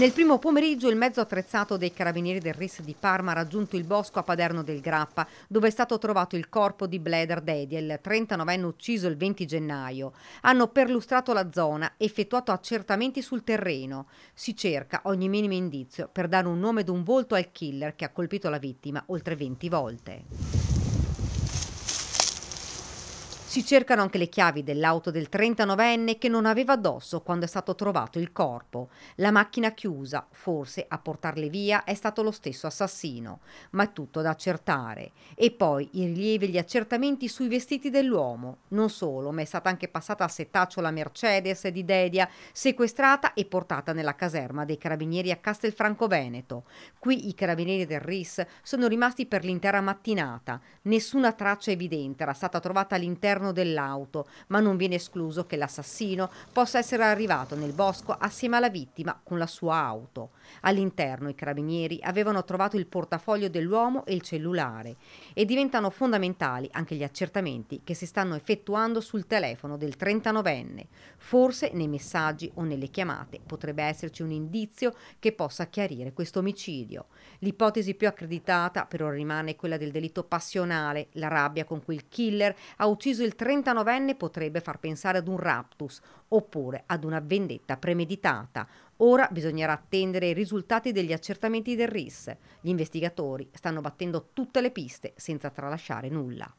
Nel primo pomeriggio il mezzo attrezzato dei carabinieri del RIS di Parma ha raggiunto il bosco a Paderno del Grappa, dove è stato trovato il corpo di Bleder Dediel, 39enne ucciso il 20 gennaio. Hanno perlustrato la zona, effettuato accertamenti sul terreno. Si cerca ogni minimo indizio per dare un nome ed un volto al killer che ha colpito la vittima oltre 20 volte. Si cercano anche le chiavi dell'auto del 39enne che non aveva addosso quando è stato trovato il corpo. La macchina chiusa, forse a portarle via è stato lo stesso assassino, ma è tutto da accertare. E poi i rilievi e gli accertamenti sui vestiti dell'uomo. Non solo, ma è stata anche passata a settaccio la Mercedes di Dedia, sequestrata e portata nella caserma dei carabinieri a Castelfranco Veneto. Qui i carabinieri del RIS sono rimasti per l'intera mattinata. Nessuna traccia evidente era stata trovata all'interno all'interno dell'auto, ma non viene escluso che l'assassino possa essere arrivato nel bosco assieme alla vittima con la sua auto. All'interno i carabinieri avevano trovato il portafoglio dell'uomo e il cellulare e diventano fondamentali anche gli accertamenti che si stanno effettuando sul telefono del 39enne. Forse nei messaggi o nelle chiamate potrebbe esserci un indizio che possa chiarire questo omicidio. L'ipotesi più accreditata però rimane quella del delitto passionale, la rabbia con cui il killer ha ucciso il del 39enne potrebbe far pensare ad un raptus oppure ad una vendetta premeditata. Ora bisognerà attendere i risultati degli accertamenti del RIS. Gli investigatori stanno battendo tutte le piste senza tralasciare nulla.